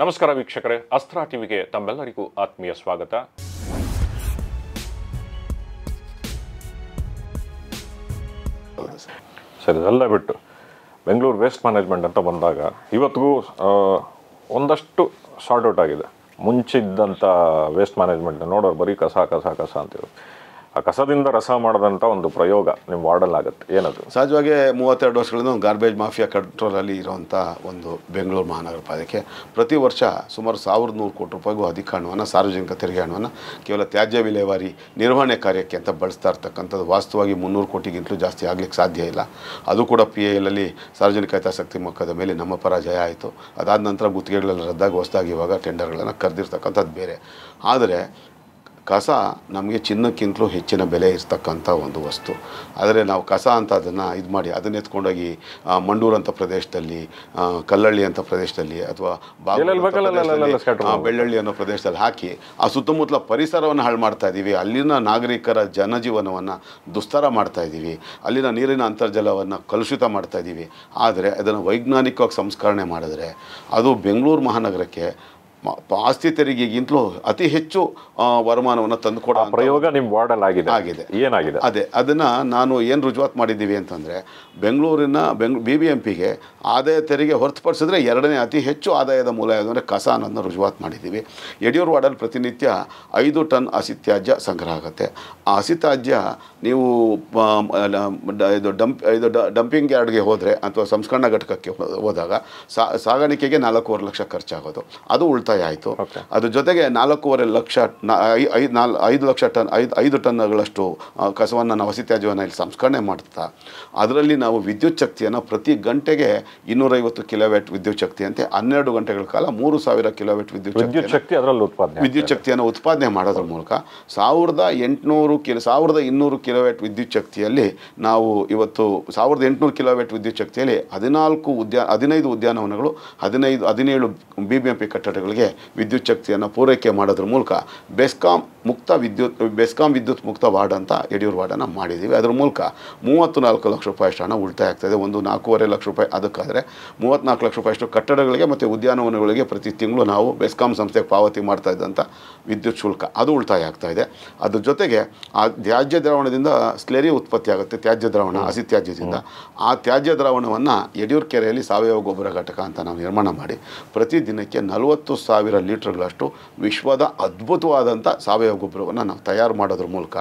ನಮಸ್ಕಾರ ವೀಕ್ಷಕರೇ ಅಸ್ತ್ರ ಟಿವಿಗೆ ತಮ್ಮೆಲ್ಲರಿಗೂ ಆತ್ಮೀಯ ಸ್ವಾಗತ ಸರಿ ಅದೆಲ್ಲ ಬಿಟ್ಟು ಬೆಂಗಳೂರು ವೇಸ್ಟ್ ಮ್ಯಾನೇಜ್ಮೆಂಟ್ ಅಂತ ಬಂದಾಗ ಇವತ್ತಿಗೂ ಒಂದಷ್ಟು ಶಾರ್ಟ್ ಔಟ್ ಆಗಿದೆ ಮುಂಚಿದ್ದಂಥ ವೇಸ್ಟ್ ಮ್ಯಾನೇಜ್ಮೆಂಟ್ ನೋಡೋರು ಬರೀ ಕಸ ಕಸ ಕಸ ಇರುತ್ತೆ ಆ ಕಸದಿಂದ ರಸ ಮಾಡಿದಂಥ ಒಂದು ಪ್ರಯೋಗ ನಿಮ್ಮ ವಾರ್ಡಲ್ಲಿ ಆಗುತ್ತೆ ಏನದು ಸಹಜವಾಗಿ ಮೂವತ್ತೆರಡು ವರ್ಷಗಳಿಂದ ಒಂದು ಗಾರ್ಬೇಜ್ ಮಾಫಿಯಾ ಕಂಟ್ರೋಲಲ್ಲಿ ಇರುವಂಥ ಒಂದು ಬೆಂಗಳೂರು ಮಹಾನಗರ ಪಾಲಿಕೆ ಪ್ರತಿ ವರ್ಷ ಸುಮಾರು ಸಾವಿರದ ನೂರು ಕೋಟಿ ರೂಪಾಯಿಗೂ ಅಧಿಕ ಹಣವನ್ನು ಸಾರ್ವಜನಿಕ ತೆರಿಗೆ ಹಣವನ್ನು ಕೇವಲ ತ್ಯಾಜ್ಯ ವಿಲೇವಾರಿ ನಿರ್ವಹಣೆ ಕಾರ್ಯಕ್ಕೆ ಅಂತ ಬಳಸ್ತಾ ಇರ್ತಕ್ಕಂಥದ್ದು ವಾಸ್ತವವಾಗಿ ಮುನ್ನೂರು ಕೋಟಿಗಿಂತಲೂ ಜಾಸ್ತಿ ಆಗಲಿಕ್ಕೆ ಸಾಧ್ಯ ಇಲ್ಲ ಅದು ಕೂಡ ಪಿ ಎ ಎಲ್ಲಲ್ಲಿ ಸಾರ್ವಜನಿಕ ಹಿತಾಸಕ್ತಿ ಮೊಕ್ಕದ ಮೇಲೆ ನಮ್ಮ ಪರಾಜಯ ಆಯಿತು ಅದಾದ ನಂತರ ಗುತ್ತಿಗೆಗಳೆಲ್ಲ ರದ್ದಾಗಿ ಹೊಸದಾಗಿ ಇವಾಗ ಟೆಂಡರ್ಗಳನ್ನು ಕರೆದಿರ್ತಕ್ಕಂಥದ್ದು ಬೇರೆ ಆದರೆ ಕಸ ನಮಗೆ ಚಿನ್ನಕ್ಕಿಂತಲೂ ಹೆಚ್ಚಿನ ಬೆಲೆ ಇರ್ತಕ್ಕಂಥ ಒಂದು ವಸ್ತು ಆದರೆ ನಾವು ಕಸ ಅಂತ ಅದನ್ನು ಇದು ಮಾಡಿ ಅದನ್ನ ಎತ್ಕೊಂಡೋಗಿ ಮಂಡೂರಂಥ ಪ್ರದೇಶದಲ್ಲಿ ಕಲ್ಲಳ್ಳಿ ಅಂತ ಪ್ರದೇಶದಲ್ಲಿ ಅಥವಾ ಬೆಳ್ಳಳ್ಳಿ ಅನ್ನೋ ಪ್ರದೇಶದಲ್ಲಿ ಹಾಕಿ ಆ ಸುತ್ತಮುತ್ತಲ ಪರಿಸರವನ್ನು ಹಾಳು ಮಾಡ್ತಾ ಇದ್ದೀವಿ ಅಲ್ಲಿನ ನಾಗರಿಕರ ಜನಜೀವನವನ್ನು ದುಸ್ತರ ಮಾಡ್ತಾ ಇದ್ದೀವಿ ಅಲ್ಲಿನ ನೀರಿನ ಅಂತರ್ಜಲವನ್ನು ಕಲುಷಿತ ಮಾಡ್ತಾ ಇದ್ದೀವಿ ಆದರೆ ಅದನ್ನು ವೈಜ್ಞಾನಿಕವಾಗಿ ಸಂಸ್ಕರಣೆ ಮಾಡಿದ್ರೆ ಅದು ಬೆಂಗಳೂರು ಮಹಾನಗರಕ್ಕೆ ಆಸ್ತಿ ತೆರಿಗೆಗಿಂತಲೂ ಅತಿ ಹೆಚ್ಚು ವರಮಾನವನ್ನು ತಂದುಕೊಡೋ ಪ್ರಯೋಗ ನಿಮ್ಮ ವಾರ್ಡಲ್ಲಿ ಆಗಿದೆ ಆಗಿದೆ ಏನಾಗಿದೆ ಅದೇ ಅದನ್ನು ನಾನು ಏನು ರುಜುವಾತ್ ಮಾಡಿದ್ದೀವಿ ಅಂತಂದರೆ ಬೆಂಗಳೂರಿನ ಬೆಂಗ್ ಬಿ ಬಿ ಎಂ ಪಿಗೆ ಆದಾಯ ತೆರಿಗೆ ಹೊರತುಪಡಿಸಿದ್ರೆ ಎರಡನೇ ಅತಿ ಹೆಚ್ಚು ಆದಾಯದ ಮೂಲ ಯಾವುದು ಅಂದರೆ ಕಸ ಅನ್ನೋದನ್ನು ರುಜುವಾತ್ ಮಾಡಿದ್ದೀವಿ ಯಡಿಯೂರು ವಾರ್ಡಲ್ಲಿ ಪ್ರತಿನಿತ್ಯ ಐದು ಟನ್ ಹಸಿತ್ಯಾಜ್ಯ ಸಂಗ್ರಹ ಆಗುತ್ತೆ ಆ ಹಸಿತ್ಯಾಜ್ಯ ನೀವು ಇದು ಡಂಪ್ ಇದು ಡಂಪಿಂಗ್ ಯಾರ್ಡ್ಗೆ ಹೋದರೆ ಅಥವಾ ಸಂಸ್ಕರಣ ಘಟಕಕ್ಕೆ ಹೋದಾಗ ಸಾಗಾಣಿಕೆಗೆ ನಾಲ್ಕೂವರೆ ಲಕ್ಷ ಖರ್ಚಾಗೋದು ಅದು ಉಳ್ತ ಉಳಿತಾಯ ಆಯಿತು ಅದ್ರ ಜೊತೆಗೆ ನಾಲ್ಕೂವರೆ ಲಕ್ಷ ಐದು ಲಕ್ಷ ಟನ್ ಐದು ಐದು ಟನ್ಗಳಷ್ಟು ಕಸವನ್ನು ನಾವು ಹಸಿ ಇಲ್ಲಿ ಸಂಸ್ಕರಣೆ ಮಾಡ್ತಾ ಅದರಲ್ಲಿ ನಾವು ವಿದ್ಯುತ್ ಶಕ್ತಿಯನ್ನು ಪ್ರತಿ ಗಂಟೆಗೆ ಇನ್ನೂರೈವತ್ತು ಕಿಲೋವ್ಯಾಟ್ ವಿದ್ಯುತ್ ಶಕ್ತಿ ಹನ್ನೆರಡು ಗಂಟೆಗಳ ಕಾಲ ಮೂರು ಸಾವಿರ ಕಿಲೋವ್ಯಾಟ್ ವಿದ್ಯುತ್ ವಿದ್ಯುತ್ ಶಕ್ತಿ ಅದರಲ್ಲಿ ಉತ್ಪಾದನೆ ವಿದ್ಯುತ್ ಶಕ್ತಿಯನ್ನು ಉತ್ಪಾದನೆ ಮಾಡೋದ್ರ ಮೂಲಕ ಸಾವಿರದ ಎಂಟುನೂರು ಕಿಲೋ ಸಾವಿರದ ಇನ್ನೂರು ಕಿಲೋವ್ಯಾಟ್ ವಿದ್ಯುತ್ ಶಕ್ತಿಯಲ್ಲಿ ನಾವು ಇವತ್ತು ಸಾವಿರದ ಎಂಟುನೂರು ಕಿಲೋವ್ಯಾಟ್ ವಿದ್ಯುತ್ ಶಕ್ತಿಯಲ್ಲಿ ಹದಿನಾಲ್ಕು ಉದ್ಯಾ ಹದಿನೈದು ಉದ್ಯಾನವನಗಳು ಹದಿನೈದು ಹದಿನೇಳು ಬಿ ಬಿ ಎಂ ಪಿ ಕಟ್ಟಡಗಳಿಗೆ ಜನರಿಗೆ ವಿದ್ಯುತ್ ಶಕ್ತಿಯನ್ನು ಪೂರೈಕೆ ಮಾಡೋದ್ರ ಮೂಲಕ ಬೆಸ್ಕಾಂ ಮುಕ್ತ ವಿದ್ಯುತ್ ಬೆಸ್ಕಾಂ ವಿದ್ಯುತ್ ಮುಕ್ತ ವಾರ್ಡ್ ಅಂತ ಯಡಿಯೂರು ವಾರ್ಡನ್ನು ಮಾಡಿದ್ದೀವಿ ಅದ್ರ ಮೂಲಕ ಮೂವತ್ತು ನಾಲ್ಕು ಲಕ್ಷ ರೂಪಾಯಿ ಅಷ್ಟು ಹಣ ಉಳಿತಾಯ ಆಗ್ತಾಯಿದೆ ಒಂದು ನಾಲ್ಕೂವರೆ ಲಕ್ಷ ರೂಪಾಯಿ ಅದಕ್ಕಾದರೆ ಮೂವತ್ತ್ನಾಲ್ಕು ಲಕ್ಷ ರೂಪಾಯಿ ಅಷ್ಟು ಕಟ್ಟಡಗಳಿಗೆ ಮತ್ತು ಉದ್ಯಾನವನಗಳಿಗೆ ಪ್ರತಿ ತಿಂಗಳು ನಾವು ಬೆಸ್ಕಾಂ ಸಂಸ್ಥೆಗೆ ಪಾವತಿ ಮಾಡ್ತಾ ಇದ್ದಂಥ ವಿದ್ಯುತ್ ಶುಲ್ಕ ಅದು ಉಳಿತಾಯ ಆಗ್ತಾ ಇದೆ ಅದ್ರ ಜೊತೆಗೆ ಆ ತ್ಯಾಜ್ಯ ದ್ರಾವಣದಿಂದ ಸ್ಲೆರಿ ಉತ್ಪತ್ತಿ ಆಗುತ್ತೆ ತ್ಯಾಜ್ಯ ದ್ರಾವಣ ಹಸಿ ತ್ಯಾಜ್ಯದಿಂದ ಆ ತ್ಯಾಜ್ಯ ದ್ರಾವಣವನ್ನು ಯಡಿಯೂರು ಕೆರೆಯಲ್ಲಿ ಸಾವಯವ ಗೊಬ್ಬರ ಘಟಕ ಅಂತ ನಾವು ನಿರ್ಮಾಣ ಮಾಡಿ ಪ್ರತಿ ದಿನಕ್ಕೆ ನಲವತ್ತು ಸಾವಿರ ಲೀಟ್ರ್ಗಳಷ್ಟು ವಿಶ್ವದ ಅದ್ಭುತವಾದಂಥ ಸಾವಯವ ಗೊಬ್ಬರವನ್ನು ನಾವು ತಯಾರು ಮಾಡೋದ್ರ ಮೂಲಕ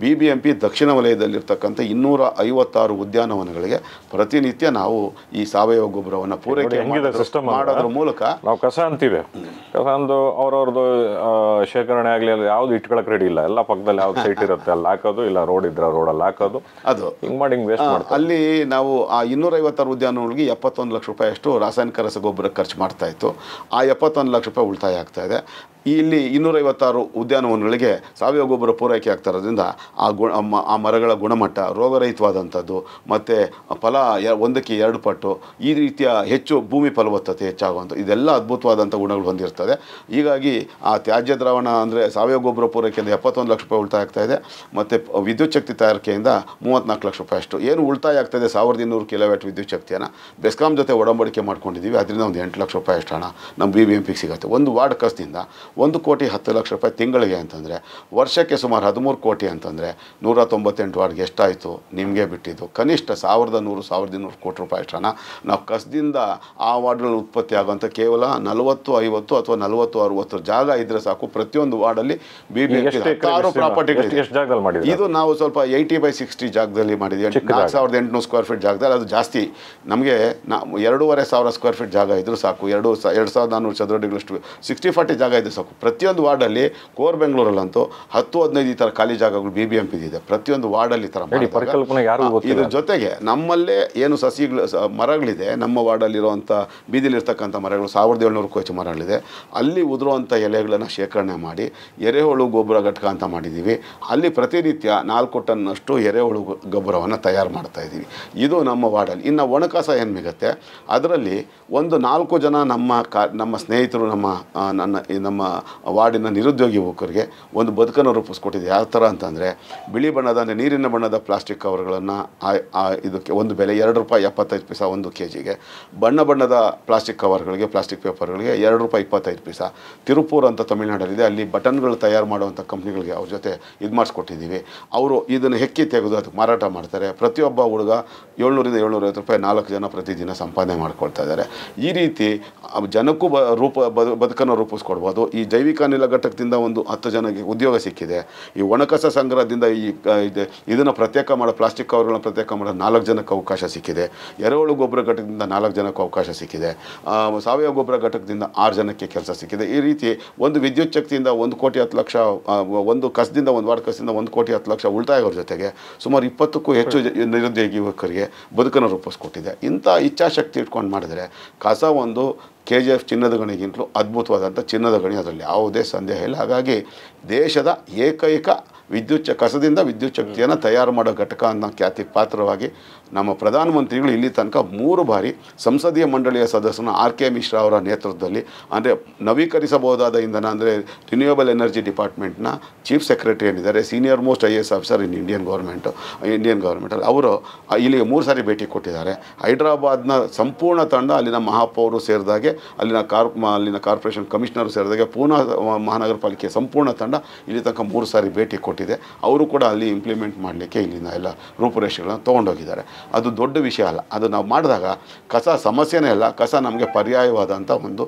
ಬಿ ಬಿ ಎಂ ಪಿ ದಕ್ಷಿಣ ವಲಯದಲ್ಲಿರ್ತಕ್ಕಂಥ ಇನ್ನೂರ ಐವತ್ತಾರು ಉದ್ಯಾನವನಗಳಿಗೆ ಪ್ರತಿನಿತ್ಯ ನಾವು ಈ ಸಾವಯವ ಗೊಬ್ಬರವನ್ನು ಪೂರೈಕೆ ಮಾಡೋದ್ರ ಮೂಲಕ ನಾವು ಕಸ ಅಂತೀವಿ ಕಸ ಅಂದು ಅವ್ರವ್ರದ್ದು ಶೇಖರಣೆ ಆಗಲಿ ಯಾವ್ದು ಇಟ್ಕೊಳಕ್ ರೆಡಿ ಇಲ್ಲ ಎಲ್ಲ ಪಕ್ಕದಲ್ಲಿ ಯಾವ್ದು ಸೈಟ್ ಇರುತ್ತೆ ಅಲ್ಲಿ ಹಾಕೋದು ಇಲ್ಲ ರೋಡ್ ಇದ್ರೆ ರೋಡಲ್ಲಿ ಹಾಕೋದು ಅದು ಹಿಂಗ್ ಮಾಡಿ ಹಿಂಗೆ ವೇಸ್ಟ್ ಮಾಡ್ತೀವಿ ಅಲ್ಲಿ ನಾವು ಆ ಇನ್ನೂರ ಐವತ್ತಾರು ಉದ್ಯಾನಗಳಿಗೆ ಎಪ್ಪತ್ತೊಂದು ಲಕ್ಷ ರೂಪಾಯಿ ಅಷ್ಟು ರಾಸಾಯನಿಕ ರಸಗೊಬ್ಬರ ಖರ್ಚು ಮಾಡ್ತಾ ಇತ್ತು ಆ ಎಪ್ಪತ್ತೊಂದು ಲಕ್ಷ ರೂಪಾಯಿ ಉಳಿತಾಯ ಆಗ್ತಾ ಇದೆ ಇಲ್ಲಿ ಇನ್ನೂರೈವತ್ತಾರು ಉದ್ಯಾನವನಗಳಿಗೆ ಸಾವಯವ ಗೊಬ್ಬರ ಪೂರೈಕೆ ಆಗ್ತಾ ಇರೋದ್ರಿಂದ ಆ ಗು ಆ ಮರಗಳ ಗುಣಮಟ್ಟ ರೋಗರಹಿತವಾದಂಥದ್ದು ಮತ್ತು ಫಲ ಒಂದಕ್ಕೆ ಎರಡು ಪಟ್ಟು ಈ ರೀತಿಯ ಹೆಚ್ಚು ಭೂಮಿ ಫಲವತ್ತತೆ ಹೆಚ್ಚಾಗುವಂಥ ಇದೆಲ್ಲ ಅದ್ಭುತವಾದಂಥ ಗುಣಗಳು ಹೊಂದಿರ್ತದೆ ಹೀಗಾಗಿ ಆ ತ್ಯಾಜ್ಯ ದ್ರಾವಣ ಅಂದರೆ ಸಾವಯವ ಗೊಬ್ಬರ ಪೂರೈಕೆಯಿಂದ ಎಪ್ಪತ್ತೊಂದು ಲಕ್ಷ ರೂಪಾಯಿ ಉಳಿತಾಯ ಆಗ್ತಾಯಿದೆ ಮತ್ತು ವಿದ್ಯುತ್ ಶಕ್ತಿ ತಯಾರಿಕೆಯಿಂದ ಮೂವತ್ತ್ನಾಲ್ಕು ಲಕ್ಷ ರೂಪಾಯಿ ಅಷ್ಟು ಏನು ಉಳಿತಾಯ ಆಗ್ತಾಯಿದೆ ಸಾವಿರದ ಇನ್ನೂರು ಕಿಲೋವ್ಯಾಟ್ ವಿದ್ಯುತ್ ಶಕ್ತಿಯನ್ನು ಬೆಸ್ಕಾಂ ಜೊತೆ ಒಡಂಬಡಿಕೆ ಮಾಡ್ಕೊಂಡಿದ್ದೀವಿ ಅದರಿಂದ ಒಂದು ಎಂಟು ಲಕ್ಷ ರೂಪಾಯಿ ಅಷ್ಟು ಹಣ ನಮ್ಮ ಬಿ ಬಿ ಎಂ ಪಿಗೆ ಸಿಗುತ್ತೆ ಒಂದು ವಾರ್ಡ್ ಕಸದಿಂದ ಒಂದು ಕೋಟಿ ಹತ್ತು ಲಕ್ಷ ರೂಪಾಯಿ ತಿಂಗಳಿಗೆ ಅಂತಂದರೆ ವರ್ಷಕ್ಕೆ ಸುಮಾರು ಹದಿಮೂರು ಕೋಟಿ ಅಂತಂದರೆ ನೂರ ತೊಂಬತ್ತೆಂಟು ವಾರ್ಡ್ಗೆ ಎಷ್ಟಾಯಿತು ನಿಮಗೆ ಬಿಟ್ಟಿದ್ದು ಕನಿಷ್ಠ ಸಾವಿರದ ನೂರು ಸಾವಿರದ ಇನ್ನೂರು ಕೋಟಿ ರೂಪಾಯಿ ಹಣ ನಾವು ಕಸದಿಂದ ಆ ವಾರ್ಡ್ಗಳಲ್ಲಿ ಉತ್ಪತ್ತಿ ಆಗುವಂಥ ಕೇವಲ ನಲವತ್ತು ಐವತ್ತು ಅಥವಾ ನಲವತ್ತು ಅರುವತ್ತು ಜಾಗ ಇದ್ದರೆ ಸಾಕು ಪ್ರತಿಯೊಂದು ವಾರ್ಡಲ್ಲಿ ಬಿ ಬಿ ಆರು ಪ್ರಾಪರ್ಟಿಗಳು ಇದು ನಾವು ಸ್ವಲ್ಪ ಏಯ್ಟಿ ಬೈ ಸಿಕ್ಸ್ಟಿ ಜಾಗದಲ್ಲಿ ಮಾಡಿದ್ವಿ ನಾಲ್ಕು ಸಾವಿರದ ಎಂಟುನೂರು ಸ್ಕ್ವೇರ್ ಫೀಟ್ ಜಾಗದಲ್ಲಿ ಅದು ಜಾಸ್ತಿ ನಮಗೆ ನಾವು ಎರಡೂವರೆ ಸಾವಿರ ಸ್ಕ್ವೇರ್ ಫೀಟ್ ಜಾಗ ಇದ್ದರೂ ಸಾಕು ಎರಡು ಎರಡು ಸಾವಿರದ ನಾನ್ನೂರು ಚದುರಡಿಗಳಷ್ಟು ಸಿಕ್ಸ್ಟಿ ಫಾರ್ಟಿ ಜಾಗ ಇದ್ದರೆ ಸಾಕು ಪ್ರತಿಯೊಂದು ವಾರ್ಡಲ್ಲಿ ಕೋರ್ ಬೆಂಗಳೂರಲ್ಲಂತೂ ಹತ್ತು ಹದಿನೈದು ಈ ಥರ ಖಾಲಿ ಜಾಗಗಳು ಬಿ ಬಿ ಎಂ ಇದೆ ಪ್ರತಿಯೊಂದು ವಾರ್ಡಲ್ಲಿ ಥರ ಇದ್ರ ಜೊತೆಗೆ ನಮ್ಮಲ್ಲೇ ಏನು ಸಸಿಗಳು ಮರಗಳಿದೆ ನಮ್ಮ ವಾರ್ಡಲ್ಲಿರುವಂಥ ಬೀದಿಲಿರ್ತಕ್ಕಂಥ ಮರಗಳು ಸಾವಿರದ ಏಳ್ನೂರಕ್ಕೂ ಹೆಚ್ಚು ಮರಗಳಿದೆ ಅಲ್ಲಿ ಉದುರುವಂಥ ಎಲೆಗಳನ್ನು ಶೇಖರಣೆ ಮಾಡಿ ಎರೆಹುಳು ಗೊಬ್ಬರ ಘಟಕ ಅಂತ ಮಾಡಿದ್ದೀವಿ ಅಲ್ಲಿ ಪ್ರತಿನಿತ್ಯ ನಾಲ್ಕು ಟನ್ನಷ್ಟು ಎರೆಹುಳು ಗೊಬ್ಬರವನ್ನು ತಯಾರು ಮಾಡ್ತಾ ಇದ್ದೀವಿ ಇದು ನಮ್ಮ ವಾರ್ಡಲ್ಲಿ ಇನ್ನು ಒಣಕಾಸ ಏನು ಮಿಗುತ್ತೆ ಅದರಲ್ಲಿ ಒಂದು ನಾಲ್ಕು ಜನ ನಮ್ಮ ಕಾ ನಮ್ಮ ಸ್ನೇಹಿತರು ನಮ್ಮ ನನ್ನ ನಮ್ಮ ವಾರ್ಡಿನ ನಿರುದ್ಯೋಗಿ ಯುವಕರಿಗೆ ಒಂದು ಬದುಕನ್ನು ರೂಪಿಸ್ಕೊಟ್ಟಿದೆ ಯಾವ ಥರ ಅಂತಂದರೆ ಬಿಳಿ ಬಣ್ಣದ ಅಂದರೆ ನೀರಿನ ಬಣ್ಣದ ಪ್ಲಾಸ್ಟಿಕ್ ಕವರ್ಗಳನ್ನು ಇದಕ್ಕೆ ಒಂದು ಬೆಲೆ ಎರಡು ರೂಪಾಯಿ ಎಪ್ಪತ್ತೈದು ಪೈಸ ಒಂದು ಕೆ ಜಿಗೆ ಬಣ್ಣ ಬಣ್ಣದ ಪ್ಲಾಸ್ಟಿಕ್ ಕವರ್ಗಳಿಗೆ ಪ್ಲಾಸ್ಟಿಕ್ ಪೇಪರ್ಗಳಿಗೆ ಎರಡು ರೂಪಾಯಿ ಇಪ್ಪತ್ತೈದು ಪೈಸ ತಿರುಪೂರ್ ಅಂತ ತಮಿಳುನಾಡಲ್ಲಿದೆ ಅಲ್ಲಿ ಬಟನ್ಗಳು ತಯಾರು ಮಾಡುವಂಥ ಕಂಪ್ನಿಗಳಿಗೆ ಅವ್ರ ಜೊತೆ ಇದು ಮಾಡಿಸ್ಕೊಟ್ಟಿದ್ದೀವಿ ಅವರು ಇದನ್ನು ಹೆಕ್ಕಿ ತೆಗೆದು ಅದಕ್ಕೆ ಮಾರಾಟ ಮಾಡ್ತಾರೆ ಪ್ರತಿಯೊಬ್ಬ ಹುಡುಗ ಏಳ್ನೂರಿಂದ ಏಳ್ನೂರೈವತ್ತು ರೂಪಾಯಿ ನಾಲ್ಕು ಜನ ಪ್ರತಿದಿನ ಸಂಪಾದನೆ ಮಾಡ್ಕೊಳ್ತಾ ಇದ್ದಾರೆ ಈ ರೀತಿ ಜನಕ್ಕೂ ಬ ರೂಪ ಬದುಕನ್ನು ರೂಪಿಸ್ಕೊಡ್ಬೋದು ಈ ಜೈವಿಕ ಅನಿಲ ಘಟಕದಿಂದ ಒಂದು ಹತ್ತು ಜನಕ್ಕೆ ಉದ್ಯೋಗ ಸಿಕ್ಕಿದೆ ಈ ಒಣಕಸ ಸಂಗ್ರಹದಿಂದ ಈ ಇದನ್ನು ಪ್ರತ್ಯೇಕ ಮಾಡೋ ಪ್ಲಾಸ್ಟಿಕ್ ಕವರ್ಗಳನ್ನು ಪ್ರತ್ಯೇಕ ಮಾಡೋ ನಾಲ್ಕು ಜನಕ್ಕೆ ಅವಕಾಶ ಸಿಕ್ಕಿದೆ ಎರೆಹುಳು ಗೊಬ್ಬರ ಘಟಕದಿಂದ ನಾಲ್ಕು ಜನಕ್ಕೆ ಅವಕಾಶ ಸಿಕ್ಕಿದೆ ಸಾವಯವ ಗೊಬ್ಬರ ಘಟಕದಿಂದ ಆರು ಜನಕ್ಕೆ ಕೆಲಸ ಸಿಕ್ಕಿದೆ ಈ ರೀತಿ ಒಂದು ವಿದ್ಯುತ್ ಶಕ್ತಿಯಿಂದ ಒಂದು ಕೋಟಿ ಹತ್ತು ಲಕ್ಷ ಒಂದು ಕಸದಿಂದ ಒಂದು ವಾರ್ಡ್ ಕಸದಿಂದ ಒಂದು ಕೋಟಿ ಹತ್ತು ಲಕ್ಷ ಉಳಿತಾಯವ್ರ ಜೊತೆಗೆ ಸುಮಾರು ಇಪ್ಪತ್ತಕ್ಕೂ ಹೆಚ್ಚು ನಿರುದ್ಯೋಗಿ ಯುವಕರಿಗೆ ಬದುಕನ್ನು ರೂಪಿಸ್ಕೊಟ್ಟಿದೆ ಇಂಥ ಇಚ್ಛಾಶಕ್ತಿ ಇಟ್ಕೊಂಡು ಮಾಡಿದರೆ ಕಸ ಒಂದು ಕೆ ಜಿ ಎಫ್ ಚಿನ್ನದ ಗಣಿಗಿಂತಲೂ ಅದ್ಭುತವಾದಂಥ ಚಿನ್ನದ ಗಣಿ ಅದರಲ್ಲಿ ಯಾವುದೇ ಸಂದೇಹ ಇಲ್ಲ ಹಾಗಾಗಿ ದೇಶದ ಏಕೈಕ ವಿದ್ಯುತ್ ಕಸದಿಂದ ವಿದ್ಯುತ್ ಶಕ್ತಿಯನ್ನು ತಯಾರು ಮಾಡೋ ಘಟಕ ಅನ್ನೋ ಖ್ಯಾತಿ ಪಾತ್ರವಾಗಿ ನಮ್ಮ ಪ್ರಧಾನಮಂತ್ರಿಗಳು ಇಲ್ಲಿ ತನಕ ಮೂರು ಬಾರಿ ಸಂಸದೀಯ ಮಂಡಳಿಯ ಸದಸ್ಯನ ಆರ್ ಕೆ ಮಿಶ್ರಾ ಅವರ ನೇತೃತ್ವದಲ್ಲಿ ಅಂದರೆ ನವೀಕರಿಸಬಹುದಾದ ಇಂಧನ ಅಂದರೆ ರಿನ್ಯೂಯಬಲ್ ಎನರ್ಜಿ ಡಿಪಾರ್ಟ್ಮೆಂಟ್ನ ಚೀಫ್ ಸೆಕ್ರೆಟರಿ ಏನಿದ್ದಾರೆ senior most I A S officer in Indian government Indian ಗೌರ್ಮೆಂಟಲ್ಲಿ ಅವರು ಇಲ್ಲಿಗೆ ಮೂರು ಸಾರಿ ಭೇಟಿ ಕೊಟ್ಟಿದ್ದಾರೆ ಹೈದರಾಬಾದ್ನ ಸಂಪೂರ್ಣ ತಂಡ ಅಲ್ಲಿನ ಮಹಾಪೌರು ಸೇರಿದಾಗೆ ಅಲ್ಲಿನ ಕಾರ್ ಅಲ್ಲಿನ ಕಾರ್ಪೊರೇಷನ್ ಕಮಿಷನರು ಸೇರಿದಾಗೆ ಪೂನಾ ಮಹಾನಗರ ಪಾಲಿಕೆ ಸಂಪೂರ್ಣ ತಂಡ ಇಲ್ಲಿ ತನಕ ಮೂರು ಸಾರಿ ಭೇಟಿ ಕೊಟ್ಟು ಕೊಟ್ಟಿದೆ ಅವರು ಕೂಡ ಅಲ್ಲಿ ಇಂಪ್ಲಿಮೆಂಟ್ ಮಾಡಲಿಕ್ಕೆ ಇಲ್ಲಿನ ಎಲ್ಲ ರೂಪುರೇಷೆಗಳನ್ನು ತೊಗೊಂಡೋಗಿದ್ದಾರೆ ಅದು ದೊಡ್ಡ ವಿಷಯ ಅಲ್ಲ ಅದು ನಾವು ಮಾಡಿದಾಗ ಕಸ ಸಮಸ್ಯೆನೇ ಅಲ್ಲ ಕಸ ನಮಗೆ ಪರ್ಯಾಯವಾದಂಥ ಒಂದು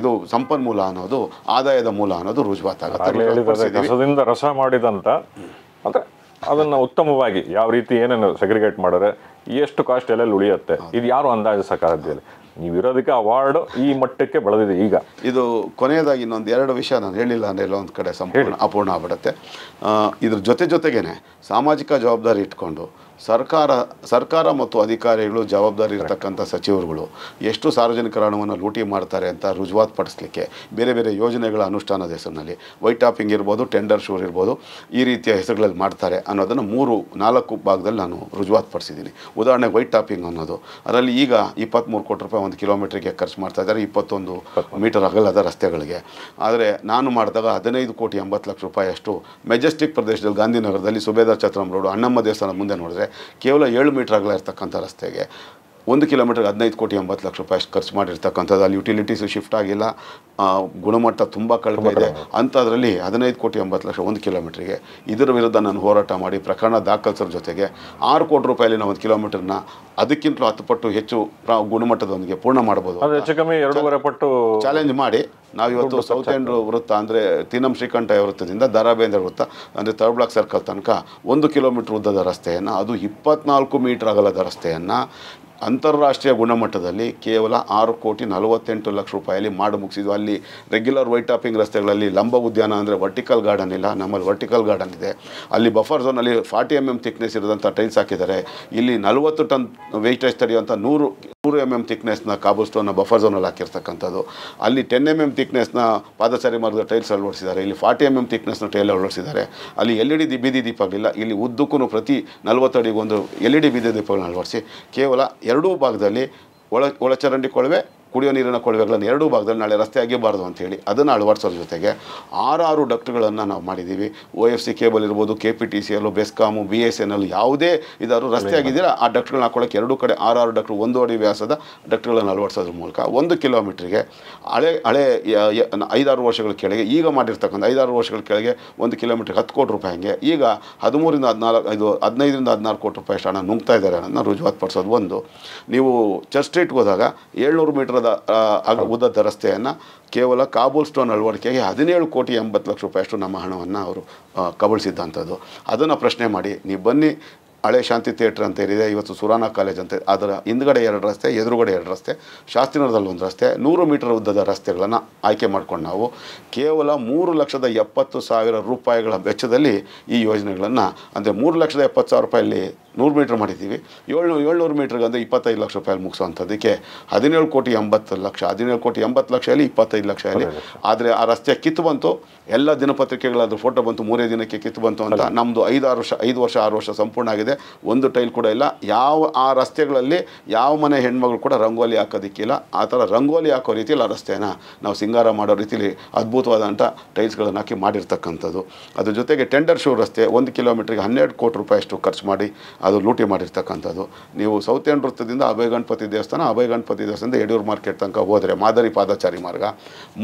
ಇದು ಸಂಪನ್ಮೂಲ ಅನ್ನೋದು ಆದಾಯದ ಮೂಲ ಅನ್ನೋದು ರುಜುವಾತಾಗುತ್ತೆ ರಸ ಮಾಡಿದಂಥ ಅಂದರೆ ಅದನ್ನು ಉತ್ತಮವಾಗಿ ಯಾವ ರೀತಿ ಏನೇನು ಸೆಗ್ರಿಗೇಟ್ ಮಾಡಿದ್ರೆ ಎಷ್ಟು ಕಾಸ್ಟ್ ಎಲ್ಲೆಲ್ಲಿ ಉಳಿಯುತ್ತೆ ಇದು ಯಾರು ಅಂದಾಜು ಸಕಾರದಲ್ಲಿ ನೀವಿರೋದಕ್ಕೆ ಆ ಈ ಮಟ್ಟಕ್ಕೆ ಬೆಳೆದಿದೆ ಈಗ ಇದು ಕೊನೆಯದಾಗಿ ಇನ್ನೊಂದು ಎರಡು ವಿಷಯ ನಾನು ಹೇಳಿಲ್ಲ ಅಂದರೆ ಒಂದು ಕಡೆ ಸಂಪೂರ್ಣ ಅಪೂರ್ಣ ಆಗ್ಬಿಡುತ್ತೆ ಇದ್ರ ಜೊತೆ ಜೊತೆಗೇನೆ ಸಾಮಾಜಿಕ ಜವಾಬ್ದಾರಿ ಇಟ್ಕೊಂಡು ಸರ್ಕಾರ ಸರ್ಕಾರ ಮತ್ತು ಅಧಿಕಾರಿಗಳು ಜವಾಬ್ದಾರಿ ಇರತಕ್ಕಂಥ ಸಚಿವರುಗಳು ಎಷ್ಟು ಸಾರ್ವಜನಿಕರ ಹಣವನ್ನು ಲೂಟಿ ಮಾಡ್ತಾರೆ ಅಂತ ರುಜುವಾತ್ ಪಡಿಸಲಿಕ್ಕೆ ಬೇರೆ ಬೇರೆ ಯೋಜನೆಗಳ ಅನುಷ್ಠಾನದ ಹೆಸರಿನಲ್ಲಿ ವೈಟ್ ಟಾಪಿಂಗ್ ಇರ್ಬೋದು ಟೆಂಡರ್ ಶೂರ್ ಇರ್ಬೋದು ಈ ರೀತಿಯ ಹೆಸರುಗಳಲ್ಲಿ ಮಾಡ್ತಾರೆ ಅನ್ನೋದನ್ನು ಮೂರು ನಾಲ್ಕು ಭಾಗದಲ್ಲಿ ನಾನು ರುಜುವಾತ್ ಪಡಿಸಿದ್ದೀನಿ ಉದಾಹರಣೆಗೆ ವೈಟ್ ಟಾಪಿಂಗ್ ಅನ್ನೋದು ಅದರಲ್ಲಿ ಈಗ ಇಪ್ಪತ್ತ್ಮೂರು ಕೋಟಿ ರೂಪಾಯಿ ಒಂದು ಕಿಲೋಮೀಟ್ರಿಗೆ ಖರ್ಚು ಮಾಡ್ತಾ ಇದ್ದಾರೆ ಇಪ್ಪತ್ತೊಂದು ಮೀಟರ್ ಅಗಲದ ರಸ್ತೆಗಳಿಗೆ ಆದರೆ ನಾನು ಮಾಡಿದಾಗ ಹದಿನೈದು ಕೋಟಿ ಎಂಬತ್ತು ಲಕ್ಷ ರೂಪಾಯಿಯಷ್ಟು ಮೆಜೆಸ್ಟಿಕ್ ಪ್ರದೇಶದಲ್ಲಿ ಗಾಂಧಿನಗರದಲ್ಲಿ ಸುಬೇದಾರ್ ಛತ್ರಂ ರೋಡು ಅಣ್ಣಮ್ಮ ದೇವಸ್ಥಾನ ಮುಂದೆ ನೋಡಿದ್ರೆ ಕೇವಲ ಏಳು ಮೀಟರ್ ಅಗಲ ಇರ್ತಕ್ಕಂಥ ರಸ್ತೆಗೆ ಒಂದು ಕಿಲೋಮೀಟರ್ಗೆ ಹದಿನೈದು ಕೋಟಿ ಎಂಬತ್ತು ಲಕ್ಷ ರೂಪಾಯಿ ಅಷ್ಟು ಖರ್ಚು ಮಾಡಿರ್ತಕ್ಕಂಥದ್ದು ಅಲ್ಲಿ ಯುಟಿಲಿಟೀಸು ಶಿಫ್ಟ್ ಆಗಿಲ್ಲ ಗುಣಮಟ್ಟ ತುಂಬ ಕಳೆದ ಇದೆ ಅಂಥದ್ರಲ್ಲಿ ಹದಿನೈದು ಕೋಟಿ ಎಂಬತ್ತು ಲಕ್ಷ ಒಂದು ಕಿಲೋಮೀಟ್ರಿಗೆ ಇದರ ವಿರುದ್ಧ ನಾನು ಹೋರಾಟ ಮಾಡಿ ಪ್ರಕರಣ ದಾಖಲಿಸೋರ ಜೊತೆಗೆ ಆರು ಕೋಟಿ ರೂಪಾಯಲ್ಲಿ ನಾವು ಒಂದು ಕಿಲೋಮೀಟರ್ನ ಅದಕ್ಕಿಂತಲೂ ಹತ್ತು ಪಟ್ಟು ಹೆಚ್ಚು ಗುಣಮಟ್ಟದೊಂದಿಗೆ ಪೂರ್ಣ ಮಾಡಬಹುದು ಪಟ್ಟು ಚಾಲೆಂಜ್ ಮಾಡಿ ನಾವಿವತ್ತು ಸೌತ್ ಎಂಡ್ ವೃತ್ತ ಅಂದರೆ ತೀನಂ ಶ್ರೀಕಂಠ ವೃತ್ತದಿಂದ ದಾರಾಬೇಂದ್ರ ವೃತ್ತ ಅಂದರೆ ಥರ್ಡ್ ಬ್ಲಾಕ್ ಸರ್ಕಲ್ ತನಕ ಒಂದು ಕಿಲೋಮೀಟ್ರ್ ಉದ್ದದ ರಸ್ತೆಯನ್ನು ಅದು ಇಪ್ಪತ್ನಾಲ್ಕು ಮೀಟ್ರ್ ಅಗಲದ ರಸ್ತೆಯನ್ನು ಅಂತಾರಾಷ್ಟ್ರೀಯ ಗುಣಮಟ್ಟದಲ್ಲಿ ಕೇವಲ ಆರು ಕೋಟಿ ನಲವತ್ತೆಂಟು ಲಕ್ಷ ರೂಪಾಯಲ್ಲಿ ಮಾಡಿ ಮುಗಿಸಿದ್ವು ಅಲ್ಲಿ ರೆಗ್ಯುಲರ್ ವೈಟ್ ಟಾಪಿಂಗ್ ರಸ್ತೆಗಳಲ್ಲಿ ಲಂಬ ಉದ್ಯಾನ ಅಂದರೆ ವರ್ಟಿಕಲ್ ಗಾರ್ಡನ್ ಇಲ್ಲ ನಮ್ಮಲ್ಲಿ ವರ್ಟಿಕಲ್ ಗಾರ್ಡನ್ ಇದೆ ಅಲ್ಲಿ ಬಫರ್ ಝೋನಲ್ಲಿ ಫಾರ್ಟಿ ಎಮ್ ಎಮ್ ಥಿಕ್ನೆಸ್ ಇರೋದಂಥ ಟೈಲ್ಸ್ ಹಾಕಿದ್ದಾರೆ ಇಲ್ಲಿ ನಲವತ್ತು ಟನ್ ವೆಯ್ಟೇಜ್ ತಡೆಯುವಂಥ ನೂರು ಮೂರು ಎಮ್ ಎಮ್ ತಿಕ್ನೆಸ್ನ ಕಾಬು ಸ್ಟೋನ್ನ ಬಫರ್ ಝೋನಲ್ಲಿ ಹಾಕಿರ್ತಕ್ಕಂಥದ್ದು ಅಲ್ಲಿ ಟೆನ್ ಎಮ್ ಎಮ್ ತಿಕ್ನೆಸ್ನ ಪಾದಚಾರಿ ಮಾರ್ಗದ ಟೈಲ್ಸ್ ಅಳವಡಿಸಿದ್ದಾರೆ ಇಲ್ಲಿ ಫಾರ್ಟಿ ಎಮ್ ಎಮ್ ತಿಕ್ನೆಸ್ನ ಟೈಲ್ ಅಳವಡಿಸಿದ್ದಾರೆ ಅಲ್ಲಿ ಎಲ್ ಇ ಡಿ ಬೀದಿ ದೀಪಗಳಿಲ್ಲ ಇಲ್ಲಿ ಉದ್ದಕ್ಕೂ ಪ್ರತಿ ನಲ್ವತ್ತಡಿಗೊಂದು ಎಲ್ ಇ e ಡಿ ಬೀದಿ ದೀಪಗಳನ್ನ ಅಳವಡಿಸಿ ಕೇವಲ ಎರಡೂ ಭಾಗದಲ್ಲಿ ಒಳ ಒಳಚರಂಡಿ ಕೊಳವೆ ಕುಡಿಯೋ ನೀರಿನ ಕೊಳವೆಗಳನ್ನು ಎರಡೂ ಭಾಗದಲ್ಲಿ ನಾಳೆ ರಸ್ತೆ ಆಗಿರಬಾರ್ದು ಹೇಳಿ ಅದನ್ನು ಅಳವಡಿಸೋದ್ರ ಜೊತೆಗೆ ಆರಾರು ಡಕ್ಟ್ಗಳನ್ನು ನಾವು ಮಾಡಿದ್ದೀವಿ ಒ ಎಫ್ ಸಿ ಕೇಬಲ್ ಇರ್ಬೋದು ಕೆ ಪಿ ಟಿ ಸಿ ಎಲ್ಲು BESCOM B S N L ಯಾವುದೇ ಇದಾದ್ರು ರಸ್ತೆ ಆಗಿದ್ದೀರಾ ಆ ಡಕ್ಟ್ಗಳನ್ನ ಹಾಕೊಳ್ಳೋಕೆ ಎರಡೂ ಕಡೆ ಆರಾರು ಡಕ್ಟ್ರು ಒಂದು ಅಡಿ ವ್ಯಾಸದ ಡಕ್ಟ್ಗಳನ್ನು ಅಳವಡಿಸೋದ್ರ ಮೂಲಕ ಒಂದು ಕಿಲೋಮೀಟ್ರಿಗೆ ಹಳೆ ಹಳೆ ಐದಾರು ವರ್ಷಗಳ ಕೆಳಗೆ ಈಗ ಮಾಡಿರ್ತಕ್ಕಂಥ ಐದಾರು ವರ್ಷಗಳ ಕೆಳಗೆ ಒಂದು ಕಿಲೋಮೀಟ್ರಿಗೆ ಹತ್ತು ಕೋಟಿ ರೂಪಾಯಿ ಹಾಗೆ ಈಗ ಹದಿಮೂರಿಂದ ಹದಿನಾಲ್ಕು ಐದು ಹದಿನೈದರಿಂದ ಹದಿನಾರು ಕೋಟಿ ರೂಪಾಯಿ ಅಷ್ಟು ಹಣ ನುಗ್ತಾ ಇದ್ದಾರೆ ಅನ್ನೋದನ್ನ ರುಜುವಾತು ಪಡಿಸೋದು ಒಂದು ನೀವು ಚರ್ಚ್ ಸ್ಟ್ರೀಟ್ಗೆ ಹೋದಾಗ ಏಳ್ನೂರು ಮೀಟರ್ ನಗರದ ಉದ್ದದ ರಸ್ತೆಯನ್ನು ಕೇವಲ ಕಾಬೂಲ್ ಸ್ಟೋನ್ ಅಳವಡಿಕೆಗೆ ಹದಿನೇಳು ಕೋಟಿ ಎಂಬತ್ತು ಲಕ್ಷ ರೂಪಾಯಿಯಷ್ಟು ನಮ್ಮ ಹಣವನ್ನು ಅವರು ಕಬಳಿಸಿದ್ದಂಥದ್ದು ಅದನ್ನು ಪ್ರಶ್ನೆ ಮಾಡಿ ನೀವು ಬನ್ನಿ ಹಳೆ ಶಾಂತಿ ಥಿಯೇಟ್ರ್ ಅಂತ ಏನಿದೆ ಇವತ್ತು ಸುರಾನ ಕಾಲೇಜ್ ಅಂತ ಅದರ ಹಿಂದ್ಗಡೆ ಎರಡು ರಸ್ತೆ ಎದುರುಗಡೆ ಎರಡು ರಸ್ತೆ ಶಾಸ್ತ್ರೀನಗರದಲ್ಲಿ ಒಂದು ರಸ್ತೆ ನೂರು ಮೀಟರ್ ಉದ್ದದ ರಸ್ತೆಗಳನ್ನು ಆಯ್ಕೆ ಮಾಡ್ಕೊಂಡು ನಾವು ಕೇವಲ ಮೂರು ಲಕ್ಷದ ಎಪ್ಪತ್ತು ಸಾವಿರ ರೂಪಾಯಿಗಳ ವೆಚ್ಚದಲ್ಲಿ ಈ ಯೋಜನೆಗಳನ್ನು ಅಂದರೆ ಮೂರು ಲಕ್ಷದ ಎಪ್ಪತ್ತು ಸಾವಿರ ರೂಪಾಯಲ್ಲಿ ನೂರು ಮೀಟ್ರ್ ಮಾಡಿದ್ದೀವಿ ಏಳ್ನೂರು ಏಳ್ನೂರು ಮೀಟ್ರಿಗೆ ಅಂದರೆ ಇಪ್ಪತ್ತೈದು ಲಕ್ಷ ರೂಪಾಯಿ ಮುಗಿಸುವಂಥದ್ದಕ್ಕೆ ಹದಿನೇಳು ಕೋಟಿ ಎಂಬತ್ತು ಲಕ್ಷ ಹದಿನೇಳು ಕೋಟಿ ಎಂಬತ್ತು ಲಕ್ಷದಲ್ಲಿ ಇಪ್ಪತ್ತೈದು ಲಕ್ಷ ಅಲ್ಲಿ ಆದರೆ ಆ ರಸ್ತೆ ಕಿತ್ತು ಬಂತು ಎಲ್ಲ ದಿನಪತ್ರಿಕೆಗಳದ್ದು ಫೋಟೋ ಬಂತು ಮೂರೇ ದಿನಕ್ಕೆ ಕಿತ್ತು ಬಂತು ಅಂತ ನಮ್ಮದು ಐದಾರು ವರ್ಷ ಐದು ವರ್ಷ ಆರು ವರ್ಷ ಸಂಪೂರ್ಣ ಆಗಿದೆ ಇದೆ ಒಂದು ಟೈಲ್ ಕೂಡ ಇಲ್ಲ ಯಾವ ಆ ರಸ್ತೆಗಳಲ್ಲಿ ಯಾವ ಮನೆ ಹೆಣ್ಮಗಳು ಕೂಡ ರಂಗೋಲಿ ಹಾಕೋದಕ್ಕಿಲ್ಲ ಆ ಥರ ರಂಗೋಲಿ ಹಾಕೋ ರೀತಿಯಲ್ಲಿ ಆ ರಸ್ತೆನ ನಾವು ಸಿಂಗಾರ ಮಾಡೋ ರೀತಿಯಲ್ಲಿ ಅದ್ಭುತವಾದಂಥ ಟೈಲ್ಸ್ಗಳನ್ನು ಹಾಕಿ ಮಾಡಿರ್ತಕ್ಕಂಥದ್ದು ಅದ್ರ ಜೊತೆಗೆ ಟೆಂಡರ್ ಶೂ ರಸ್ತೆ ಒಂದು ಕಿಲೋಮೀಟ್ರಿಗೆ ಹನ್ನೆರಡು ಕೋಟಿ ರೂಪಾಯಿ ಅಷ್ಟು ಖರ್ಚು ಮಾಡಿ ಅದು ಲೂಟಿ ಮಾಡಿರ್ತಕ್ಕಂಥದ್ದು ನೀವು ಸೌತ್ ವೃತ್ತದಿಂದ ಅಭಯ ಗಣಪತಿ ದೇವಸ್ಥಾನ ಅಭಯ ಗಣಪತಿ ದೇವಸ್ಥಾನದಿಂದ ಯಡಿಯೂರು ಮಾರ್ಕೆಟ್ ತನಕ ಹೋದರೆ ಮಾದರಿ ಪಾದಚಾರಿ ಮಾರ್ಗ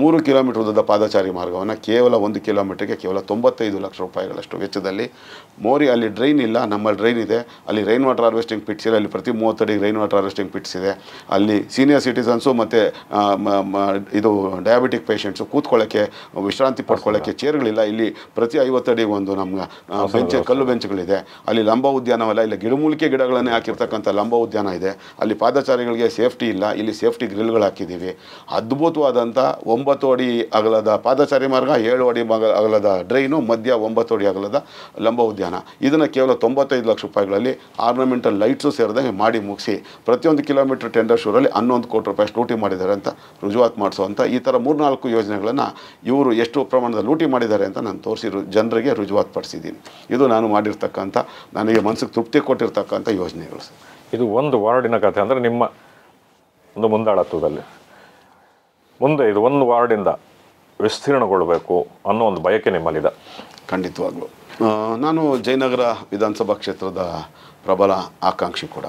ಮೂರು ಕಿಲೋಮೀಟರ್ ಉದ್ದದ ಪಾದಚಾರಿ ಮಾರ್ಗವನ್ನು ಕೇವಲ ಒಂದು ಕಿಲೋಮೀಟ್ರಿಗೆ ಕೇವಲ ತೊಂಬತ್ತೈದು ಲಕ್ಷ ರೂಪಾಯಿಗಳಷ್ಟು ವೆಚ್ಚದಲ್ಲಿ ಮೋರಿ ಅಲ್ಲಿ ಡ್ರೈನ್ ಇಲ್ಲ ನಮ್ಮ ಡ್ರೈನ್ ಡ್ರೈನ್ ಇದೆ ಅಲ್ಲಿ ರೈನ್ ವಾಟರ್ ಹಾರ್ವೆಸ್ಟಿಂಗ್ ಪಿಟ್ಸ್ ಇದೆ ಅಲ್ಲಿ ಪ್ರತಿ ಮೂವತ್ತಡಿಗೆ ರೈನ್ ವಾಟರ್ ಹಾರ್ವೆಸ್ಟಿಂಗ್ ಪಿಟ್ಸ್ ಇದೆ ಅಲ್ಲಿ ಸೀನಿಯರ್ ಸಿಟಿಸನ್ಸು ಮತ್ತು ಇದು ಡಯಾಬಿಟಿಕ್ ಪೇಷೆಂಟ್ಸು ಕೂತ್ಕೊಳ್ಳೋಕ್ಕೆ ವಿಶ್ರಾಂತಿ ಪಡ್ಕೊಳ್ಳೋಕ್ಕೆ ಚೇರ್ಗಳಿಲ್ಲ ಇಲ್ಲಿ ಪ್ರತಿ ಐವತ್ತು ಅಡಿಗೆ ಒಂದು ನಮ್ಮ ಬೆಂಚ್ ಕಲ್ಲು ಬೆಂಚ್ಗಳಿದೆ ಅಲ್ಲಿ ಲಂಬ ಉದ್ಯಾನವಲ್ಲ ಇಲ್ಲಿ ಗಿಡಮೂಲಿಕೆ ಗಿಡಗಳನ್ನೇ ಹಾಕಿರ್ತಕ್ಕಂಥ ಲಂಬ ಉದ್ಯಾನ ಇದೆ ಅಲ್ಲಿ ಪಾದಚಾರಿಗಳಿಗೆ ಸೇಫ್ಟಿ ಇಲ್ಲ ಇಲ್ಲಿ ಸೇಫ್ಟಿ ಗ್ರಿಲ್ಗಳು ಹಾಕಿದ್ದೀವಿ ಅದ್ಭುತವಾದಂಥ ಒಂಬತ್ತು ಅಡಿ ಅಗಲದ ಪಾದಚಾರಿ ಮಾರ್ಗ ಏಳು ಅಡಿ ಮಗ ಅಗಲದ ಡ್ರೈನು ಮಧ್ಯ ಒಂಬತ್ತು ಅಡಿ ಅಗಲದ ಲಂಬ ಉದ್ಯಾನ ಇದನ್ನು ಕೇವಲ ತೊಂಬತ್ತೈದು ಲಕ್ಷ ರೂಪಾಯಿಗಳಲ್ಲಿ ಆರ್ನಮೆಂಟಲ್ ಲೈಟ್ಸು ಸೇರಿದಂಗೆ ಮಾಡಿ ಮುಗಿಸಿ ಪ್ರತಿಯೊಂದು ಕಿಲೋಮೀಟರ್ ಟೆಂಡರ್ ಶೂರಲ್ಲಿ ಹನ್ನೊಂದು ಕೋಟಿ ರೂಪಾಯಿ ಲೂಟಿ ಮಾಡಿದ್ದಾರೆ ಅಂತ ರುಜುವಾತು ಮಾಡಿಸುವಂಥ ಈ ಥರ ಮೂರ್ನಾಲ್ಕು ಯೋಜನೆಗಳನ್ನು ಇವರು ಎಷ್ಟು ಪ್ರಮಾಣದಲ್ಲಿ ಲೂಟಿ ಮಾಡಿದ್ದಾರೆ ಅಂತ ನಾನು ತೋರಿಸಿರು ಜನರಿಗೆ ರುಜುವಾತು ಪಡಿಸಿದ್ದೀನಿ ಇದು ನಾನು ಮಾಡಿರ್ತಕ್ಕಂಥ ನನಗೆ ಮನಸ್ಸಿಗೆ ತೃಪ್ತಿ ಕೊಟ್ಟಿರ್ತಕ್ಕಂಥ ಯೋಜನೆಗಳು ಇದು ಒಂದು ವಾರ್ಡಿನ ಕಥೆ ಅಂದರೆ ನಿಮ್ಮ ಒಂದು ಮುಂದಾಳತ್ವದಲ್ಲಿ ಮುಂದೆ ಇದು ಒಂದು ವಾರ್ಡಿಂದ ವಿಸ್ತೀರ್ಣಗೊಳ್ಳಬೇಕು ಅನ್ನೋ ಒಂದು ಬಯಕೆ ನಿಮ್ಮಲ್ಲಿದೆ ಖಂಡಿತವಾಗ್ಲೂ ನಾನು ಜಯನಗರ ವಿಧಾನಸಭಾ ಕ್ಷೇತ್ರದ ಪ್ರಬಲ ಆಕಾಂಕ್ಷಿ ಕೂಡ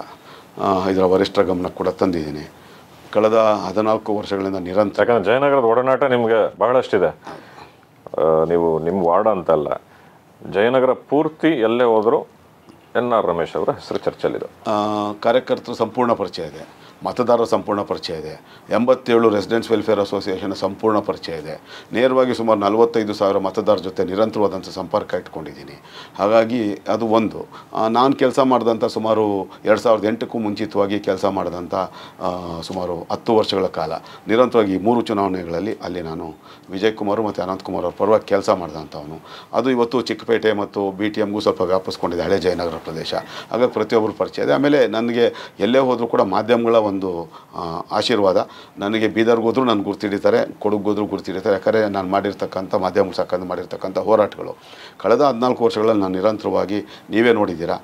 ಇದರ ವರಿಷ್ಠರ ಗಮನ ಕೂಡ ತಂದಿದ್ದೀನಿ ಕಳೆದ ಹದಿನಾಲ್ಕು ವರ್ಷಗಳಿಂದ ನಿರಂತರ ಯಾಕಂದ್ರೆ ಜಯನಗರದ ಒಡನಾಟ ನಿಮಗೆ ಬಹಳಷ್ಟಿದೆ ನೀವು ನಿಮ್ಮ ವಾರ್ಡ್ ಅಂತಲ್ಲ ಜಯನಗರ ಪೂರ್ತಿ ಎಲ್ಲೇ ಹೋದರೂ ಎನ್ ಆರ್ ರಮೇಶ್ ಅವರ ಹೆಸರು ಚರ್ಚೆಯಲ್ಲಿದೆ ಕಾರ್ಯಕರ್ತರು ಸಂಪೂರ್ಣ ಪರಿಚಯ ಇದೆ ಮತದಾರರ ಸಂಪೂರ್ಣ ಪರಿಚಯ ಇದೆ ಎಂಬತ್ತೇಳು ರೆಸಿಡೆನ್ಸ್ ವೆಲ್ಫೇರ್ ಅಸೋಸಿಯೇಷನ್ ಸಂಪೂರ್ಣ ಪರಿಚಯ ಇದೆ ನೇರವಾಗಿ ಸುಮಾರು ನಲವತ್ತೈದು ಸಾವಿರ ಮತದಾರರ ಜೊತೆ ನಿರಂತರವಾದಂಥ ಸಂಪರ್ಕ ಇಟ್ಕೊಂಡಿದ್ದೀನಿ ಹಾಗಾಗಿ ಅದು ಒಂದು ನಾನು ಕೆಲಸ ಮಾಡಿದಂಥ ಸುಮಾರು ಎರಡು ಸಾವಿರದ ಎಂಟಕ್ಕೂ ಮುಂಚಿತವಾಗಿ ಕೆಲಸ ಮಾಡಿದಂಥ ಸುಮಾರು ಹತ್ತು ವರ್ಷಗಳ ಕಾಲ ನಿರಂತರವಾಗಿ ಮೂರು ಚುನಾವಣೆಗಳಲ್ಲಿ ಅಲ್ಲಿ ನಾನು ವಿಜಯ್ ಕುಮಾರ್ ಮತ್ತು ಅನಂತಕುಮಾರ್ ಅವ್ರ ಪರವಾಗಿ ಕೆಲಸ ಮಾಡಿದಂಥವನು ಅದು ಇವತ್ತು ಚಿಕ್ಕಪೇಟೆ ಮತ್ತು ಬಿ ಟಿ ಎಮ್ಗೂ ಸ್ವಲ್ಪ ವ್ಯಾಪಿಸ್ಕೊಂಡಿದೆ ಹಳೆ ಜಯನಗರ ಪ್ರದೇಶ ಹಾಗಾಗಿ ಪ್ರತಿಯೊಬ್ಬರು ಪರಿಚಯ ಇದೆ ಆಮೇಲೆ ನನಗೆ ಎಲ್ಲೇ ಹೋದರೂ ಕೂಡ ಮಾಧ್ಯಮಗಳ ಒಂದು ಒಂದು ಆಶೀರ್ವಾದ ನನಗೆ ಬೀದರ್ಗೆ ಹೋದರೂ ನಾನು ಗುರ್ತಿಡಿತಾರೆ ಕೊಡಗೋದ್ರೂ ಹಿಡಿತಾರೆ ಯಾಕಂದರೆ ನಾನು ಮಾಡಿರ್ತಕ್ಕಂಥ ಮಾಧ್ಯಮ ಸಾಕಂದು ಮಾಡಿರ್ತಕ್ಕಂಥ ಹೋರಾಟಗಳು ಕಳೆದ ಹದಿನಾಲ್ಕು ವರ್ಷಗಳಲ್ಲಿ ನಾನು ನಿರಂತರವಾಗಿ ನೀವೇ ನೋಡಿದ್ದೀರಾ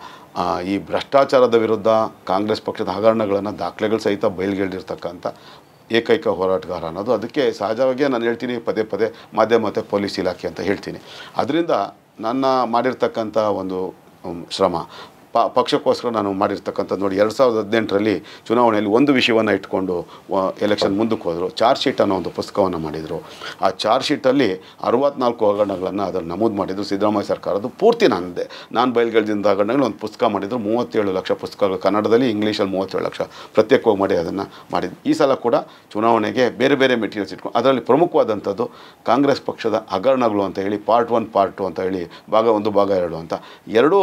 ಈ ಭ್ರಷ್ಟಾಚಾರದ ವಿರುದ್ಧ ಕಾಂಗ್ರೆಸ್ ಪಕ್ಷದ ಹಗರಣಗಳನ್ನು ದಾಖಲೆಗಳು ಸಹಿತ ಬಯಲ್ಗೆಳಿರ್ತಕ್ಕಂಥ ಏಕೈಕ ಹೋರಾಟಗಾರ ಅನ್ನೋದು ಅದಕ್ಕೆ ಸಹಜವಾಗಿಯೇ ನಾನು ಹೇಳ್ತೀನಿ ಪದೇ ಪದೇ ಮಾಧ್ಯಮ ಮತ್ತು ಪೊಲೀಸ್ ಇಲಾಖೆ ಅಂತ ಹೇಳ್ತೀನಿ ಅದರಿಂದ ನನ್ನ ಮಾಡಿರ್ತಕ್ಕಂಥ ಒಂದು ಶ್ರಮ ಪ ಪಕ್ಷಕ್ಕೋಸ್ಕರ ನಾನು ಮಾಡಿರ್ತಕ್ಕಂಥದ್ದು ನೋಡಿ ಎರಡು ಸಾವಿರದ ಹದಿನೆಂಟರಲ್ಲಿ ಚುನಾವಣೆಯಲ್ಲಿ ಒಂದು ವಿಷಯವನ್ನು ಇಟ್ಕೊಂಡು ಎಲೆಕ್ಷನ್ ಮುಂದಕ್ಕೆ ಹೋದರು ಚಾರ್ಜ್ ಶೀಟ್ ಅನ್ನೋ ಒಂದು ಪುಸ್ತಕವನ್ನು ಮಾಡಿದರು ಆ ಚಾರ್ಜ್ ಶೀಟಲ್ಲಿ ಅರವತ್ನಾಲ್ಕು ಹಗರಣಗಳನ್ನು ಅದನ್ನು ನಮೂದು ಮಾಡಿದ್ರು ಸಿದ್ದರಾಮಯ್ಯ ಸರ್ಕಾರದ್ದು ಪೂರ್ತಿ ನಾನಿದೆ ನಾನು ಬಯಲ್ಗಳಿಂದ ಹಗರಣಗಳು ಒಂದು ಪುಸ್ತಕ ಮಾಡಿದರು ಮೂವತ್ತೇಳು ಲಕ್ಷ ಪುಸ್ತಕಗಳು ಕನ್ನಡದಲ್ಲಿ ಇಂಗ್ಲೀಷಲ್ಲಿ ಮೂವತ್ತೇಳು ಲಕ್ಷ ಪ್ರತ್ಯೇಕವಾಗಿ ಮಾಡಿ ಅದನ್ನು ಮಾಡಿದ್ದು ಈ ಸಲ ಕೂಡ ಚುನಾವಣೆಗೆ ಬೇರೆ ಬೇರೆ ಮೆಟೀರಿಯಲ್ಸ್ ಇಟ್ಕೊಂಡು ಅದರಲ್ಲಿ ಪ್ರಮುಖವಾದಂಥದ್ದು ಕಾಂಗ್ರೆಸ್ ಪಕ್ಷದ ಹಗರಣಗಳು ಅಂತ ಹೇಳಿ ಪಾರ್ಟ್ ಒನ್ ಪಾರ್ಟ್ ಟು ಅಂತ ಹೇಳಿ ಭಾಗ ಒಂದು ಭಾಗ ಎರಡು ಅಂತ ಎರಡೂ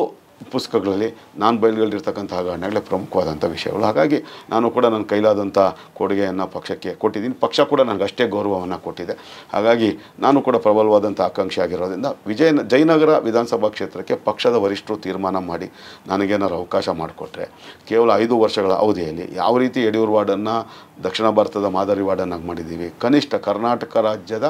ಪುಸ್ತಕಗಳಲ್ಲಿ ನಾನು ಬಯಲುಗಳಿರ್ತಕ್ಕಂಥ ಘಟನೆಗಳೇ ಪ್ರಮುಖವಾದಂಥ ವಿಷಯಗಳು ಹಾಗಾಗಿ ನಾನು ಕೂಡ ನನ್ನ ಕೈಲಾದಂಥ ಕೊಡುಗೆಯನ್ನು ಪಕ್ಷಕ್ಕೆ ಕೊಟ್ಟಿದ್ದೀನಿ ಪಕ್ಷ ಕೂಡ ನನಗೆ ಅಷ್ಟೇ ಗೌರವವನ್ನು ಕೊಟ್ಟಿದೆ ಹಾಗಾಗಿ ನಾನು ಕೂಡ ಪ್ರಬಲವಾದಂಥ ಆಕಾಂಕ್ಷೆ ಆಗಿರೋದ್ರಿಂದ ವಿಜಯ ಜಯನಗರ ವಿಧಾನಸಭಾ ಕ್ಷೇತ್ರಕ್ಕೆ ಪಕ್ಷದ ವರಿಷ್ಠರು ತೀರ್ಮಾನ ಮಾಡಿ ನನಗೇನಾದ್ರು ಅವಕಾಶ ಮಾಡಿಕೊಟ್ರೆ ಕೇವಲ ಐದು ವರ್ಷಗಳ ಅವಧಿಯಲ್ಲಿ ಯಾವ ರೀತಿ ಯಡಿಯೂರು ವಾರ್ಡನ್ನು ದಕ್ಷಿಣ ಭಾರತದ ಮಾದರಿ ವಾರ್ಡನ್ನಾಗಿ ಮಾಡಿದ್ದೀವಿ ಕನಿಷ್ಠ ಕರ್ನಾಟಕ ರಾಜ್ಯದ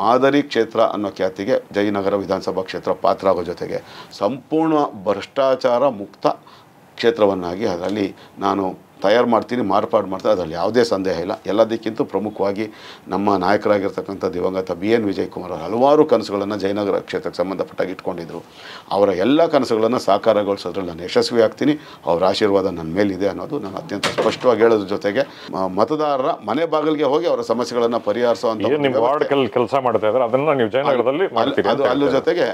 ಮಾದರಿ ಕ್ಷೇತ್ರ ಅನ್ನೋ ಖ್ಯಾತಿಗೆ ಜಯನಗರ ವಿಧಾನಸಭಾ ಕ್ಷೇತ್ರ ಪಾತ್ರ ಆಗೋ ಜೊತೆಗೆ ಸಂಪೂರ್ಣ ಭ್ರಷ್ಟ ಭ್ರಷ್ಟಾಚಾರ ಮುಕ್ತ ಕ್ಷೇತ್ರವನ್ನಾಗಿ ಅದರಲ್ಲಿ ನಾನು ತಯಾರು ಮಾಡ್ತೀನಿ ಮಾರ್ಪಾಡು ಮಾಡ್ತೀನಿ ಅದರಲ್ಲಿ ಯಾವುದೇ ಸಂದೇಹ ಇಲ್ಲ ಎಲ್ಲದಕ್ಕಿಂತ ಪ್ರಮುಖವಾಗಿ ನಮ್ಮ ನಾಯಕರಾಗಿರ್ತಕ್ಕಂಥ ದಿವಂಗತ ಬಿ ಎನ್ ವಿಜಯ್ ಕುಮಾರ್ ಅವರು ಹಲವಾರು ಕನಸುಗಳನ್ನು ಜಯನಗರ ಕ್ಷೇತ್ರಕ್ಕೆ ಸಂಬಂಧಪಟ್ಟಾಗಿ ಇಟ್ಕೊಂಡಿದ್ದರು ಅವರ ಎಲ್ಲ ಕನಸುಗಳನ್ನು ಸಾಕಾರಗೊಳಿಸೋದ್ರಲ್ಲಿ ನಾನು ಯಶಸ್ವಿ ಆಗ್ತೀನಿ ಅವರ ಆಶೀರ್ವಾದ ನನ್ನ ಮೇಲಿದೆ ಅನ್ನೋದು ನಾನು ಅತ್ಯಂತ ಸ್ಪಷ್ಟವಾಗಿ ಹೇಳೋದ್ರ ಜೊತೆಗೆ ಮತದಾರರ ಮನೆ ಬಾಗಿಲಿಗೆ ಹೋಗಿ ಅವರ ಸಮಸ್ಯೆಗಳನ್ನು ಪರಿಹರಿಸುವಂತ ಕೆಲಸ ಮಾಡ್ತಾ ಇದ್ದಾರೆ ನೀವು ಜಯನಗರದಲ್ಲಿ ಅದು ಜೊತೆಗೆ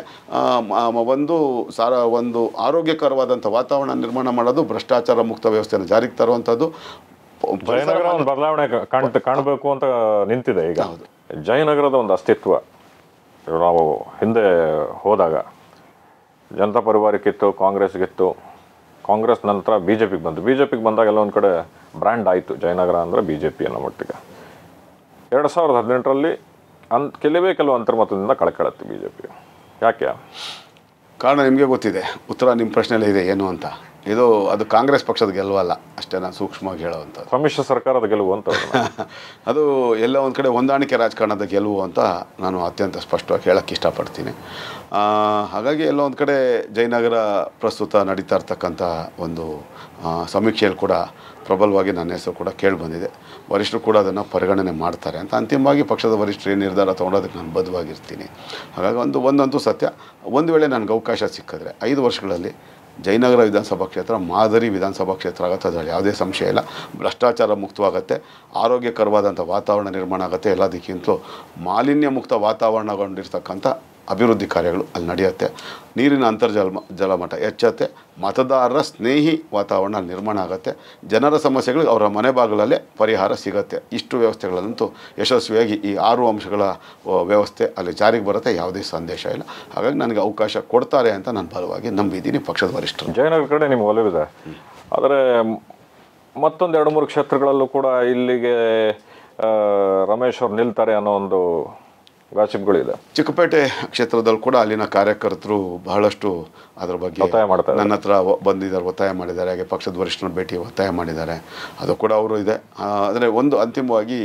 ಒಂದು ಸಾರ ಒಂದು ಆರೋಗ್ಯಕರವಾದಂಥ ವಾತಾವರಣ ನಿರ್ಮಾಣ ಮಾಡೋದು ಭ್ರಷ್ಟಾಚಾರ ಮುಕ್ತ ವ್ಯವಸ್ಥೆಯನ್ನು ಜಾರಿಗೆ ತರುವ ಇರುವಂತದ್ದು ಜಯನಗರ ಒಂದು ಬದಲಾವಣೆ ಕಾಣಬೇಕು ಅಂತ ನಿಂತಿದೆ ಈಗ ಜಯನಗರದ ಒಂದು ಅಸ್ತಿತ್ವ ನಾವು ಹಿಂದೆ ಹೋದಾಗ ಜನತಾ ಪರಿವಾರಕ್ಕಿತ್ತು ಕಾಂಗ್ರೆಸ್ಗಿತ್ತು ಕಾಂಗ್ರೆಸ್ ನಂತರ ಬಿ ಜೆ ಪಿಗೆ ಬಂತು ಬಿ ಜೆ ಪಿಗೆ ಬಂದಾಗ ಎಲ್ಲ ಒಂದು ಕಡೆ ಬ್ರ್ಯಾಂಡ್ ಆಯಿತು ಜಯನಗರ ಅಂದರೆ ಬಿ ಜೆ ಪಿ ಅನ್ನೋ ಮಟ್ಟಿಗೆ ಎರಡು ಸಾವಿರದ ಹದಿನೆಂಟರಲ್ಲಿ ಅಂತ ಕೆಲವೇ ಕೆಲವು ಅಂತರ್ಮತದಿಂದ ಕಳ್ಕಳತ್ತೆ ಬಿ ಜೆ ಪಿ ಯಾಕೆ ಕಾರಣ ನಿಮಗೆ ಗೊತ್ತಿದೆ ಉತ್ತರ ನಿಮ್ಮ ಪ್ರಶ್ನೆಲ್ಲ ಇದೆ ಏನು ಅಂತ ಇದು ಅದು ಕಾಂಗ್ರೆಸ್ ಪಕ್ಷದ ಗೆಲುವಲ್ಲ ಅಷ್ಟೇ ನಾನು ಸೂಕ್ಷ್ಮವಾಗಿ ಹೇಳುವಂಥದ್ದು ಸಮ್ಮಿಶ್ರ ಸರ್ಕಾರದ ಗೆಲುವು ಅಂತ ಅದು ಎಲ್ಲ ಒಂದು ಕಡೆ ಹೊಂದಾಣಿಕೆ ರಾಜಕಾರಣದ ಗೆಲುವು ಅಂತ ನಾನು ಅತ್ಯಂತ ಸ್ಪಷ್ಟವಾಗಿ ಹೇಳಕ್ಕೆ ಇಷ್ಟಪಡ್ತೀನಿ ಹಾಗಾಗಿ ಎಲ್ಲ ಒಂದು ಕಡೆ ಜಯನಗರ ಪ್ರಸ್ತುತ ನಡೀತಾ ಇರ್ತಕ್ಕಂಥ ಒಂದು ಸಮೀಕ್ಷೆಯಲ್ಲಿ ಕೂಡ ಪ್ರಬಲವಾಗಿ ನನ್ನ ಹೆಸರು ಕೂಡ ಕೇಳಿ ಬಂದಿದೆ ವರಿಷ್ಠರು ಕೂಡ ಅದನ್ನು ಪರಿಗಣನೆ ಮಾಡ್ತಾರೆ ಅಂತ ಅಂತಿಮವಾಗಿ ಪಕ್ಷದ ವರಿಷ್ಠರು ಏನು ನಿರ್ಧಾರ ತೊಗೊಂಡೋದಕ್ಕೆ ನಾನು ಬದ್ಧವಾಗಿರ್ತೀನಿ ಹಾಗಾಗಿ ಒಂದು ಒಂದಂತೂ ಸತ್ಯ ಒಂದು ವೇಳೆ ನನಗೆ ಅವಕಾಶ ಸಿಕ್ಕಿದ್ರೆ ಐದು ವರ್ಷಗಳಲ್ಲಿ ಜಯನಗರ ವಿಧಾನಸಭಾ ಕ್ಷೇತ್ರ ಮಾದರಿ ವಿಧಾನಸಭಾ ಕ್ಷೇತ್ರ ಆಗುತ್ತೆ ಅದರಲ್ಲಿ ಯಾವುದೇ ಸಂಶಯ ಇಲ್ಲ ಭ್ರಷ್ಟಾಚಾರ ಮುಕ್ತವಾಗುತ್ತೆ ಆರೋಗ್ಯಕರವಾದಂಥ ವಾತಾವರಣ ನಿರ್ಮಾಣ ಆಗುತ್ತೆ ಎಲ್ಲದಕ್ಕಿಂತಲೂ ಮಾಲಿನ್ಯ ಮುಕ್ತ ವಾತಾವರಣಗೊಂಡಿರ್ತಕ್ಕಂಥ ಅಭಿವೃದ್ಧಿ ಕಾರ್ಯಗಳು ಅಲ್ಲಿ ನಡೆಯುತ್ತೆ ನೀರಿನ ಅಂತರ್ಜಲ ಜಲಮಟ್ಟ ಹೆಚ್ಚತ್ತೆ ಮತದಾರರ ಸ್ನೇಹಿ ವಾತಾವರಣ ನಿರ್ಮಾಣ ಆಗುತ್ತೆ ಜನರ ಸಮಸ್ಯೆಗಳಿಗೆ ಅವರ ಮನೆ ಬಾಗಿಲಲ್ಲೇ ಪರಿಹಾರ ಸಿಗುತ್ತೆ ಇಷ್ಟು ವ್ಯವಸ್ಥೆಗಳಂತೂ ಯಶಸ್ವಿಯಾಗಿ ಈ ಆರು ಅಂಶಗಳ ವ್ಯವಸ್ಥೆ ಅಲ್ಲಿ ಜಾರಿಗೆ ಬರುತ್ತೆ ಯಾವುದೇ ಸಂದೇಶ ಇಲ್ಲ ಹಾಗಾಗಿ ನನಗೆ ಅವಕಾಶ ಕೊಡ್ತಾರೆ ಅಂತ ನಾನು ಬಲವಾಗಿ ನಂಬಿದ್ದೀನಿ ಪಕ್ಷದ ವರಿಷ್ಠರು ಜಯನಗರ ಕಡೆ ನಿಮ್ಗೆ ಒಲವಿದೆ ಆದರೆ ಮತ್ತೊಂದು ಎರಡು ಮೂರು ಕ್ಷೇತ್ರಗಳಲ್ಲೂ ಕೂಡ ಇಲ್ಲಿಗೆ ರಮೇಶ್ ಅವರು ನಿಲ್ತಾರೆ ಅನ್ನೋ ಒಂದು ರಾಶಿಗಳಿದೆ ಚಿಕ್ಕಪೇಟೆ ಕ್ಷೇತ್ರದಲ್ಲಿ ಕೂಡ ಅಲ್ಲಿನ ಕಾರ್ಯಕರ್ತರು ಬಹಳಷ್ಟು ಅದರ ಬಗ್ಗೆ ಒತ್ತಾಯ ಮಾಡ್ತಾರೆ ನನ್ನ ಹತ್ರ ಬಂದಿದ್ದಾರೆ ಒತ್ತಾಯ ಮಾಡಿದ್ದಾರೆ ಹಾಗೆ ಪಕ್ಷದ ವರಿಷ್ಠರ ಭೇಟಿ ಒತ್ತಾಯ ಮಾಡಿದ್ದಾರೆ ಅದು ಕೂಡ ಅವರು ಇದೆ ಆದರೆ ಒಂದು ಅಂತಿಮವಾಗಿ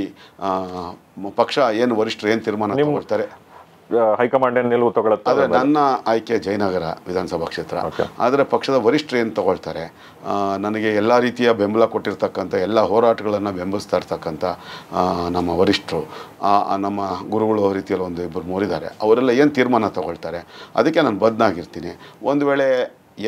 ಪಕ್ಷ ಏನು ವರಿಷ್ಠರು ಏನು ತೀರ್ಮಾನ ಮಾಡ್ತಾರೆ ಹೈಕಮಾಂಡ್ ನಿಲುವು ತಗೊಳ್ಳುತ್ತೆ ಆದರೆ ನನ್ನ ಆಯ್ಕೆ ಜಯನಗರ ವಿಧಾನಸಭಾ ಕ್ಷೇತ್ರ ಆದರೆ ಪಕ್ಷದ ವರಿಷ್ಠರು ಏನು ತಗೊಳ್ತಾರೆ ನನಗೆ ಎಲ್ಲ ರೀತಿಯ ಬೆಂಬಲ ಕೊಟ್ಟಿರ್ತಕ್ಕಂಥ ಎಲ್ಲ ಹೋರಾಟಗಳನ್ನು ಬೆಂಬಲಿಸ್ತಾ ಇರ್ತಕ್ಕಂಥ ನಮ್ಮ ವರಿಷ್ಠರು ನಮ್ಮ ಗುರುಗಳು ರೀತಿಯಲ್ಲಿ ಒಂದು ಇಬ್ಬರು ಮೂರಿದ್ದಾರೆ ಅವರೆಲ್ಲ ಏನು ತೀರ್ಮಾನ ತಗೊಳ್ತಾರೆ ಅದಕ್ಕೆ ನಾನು ಬದನಾಗಿರ್ತೀನಿ ಒಂದು ವೇಳೆ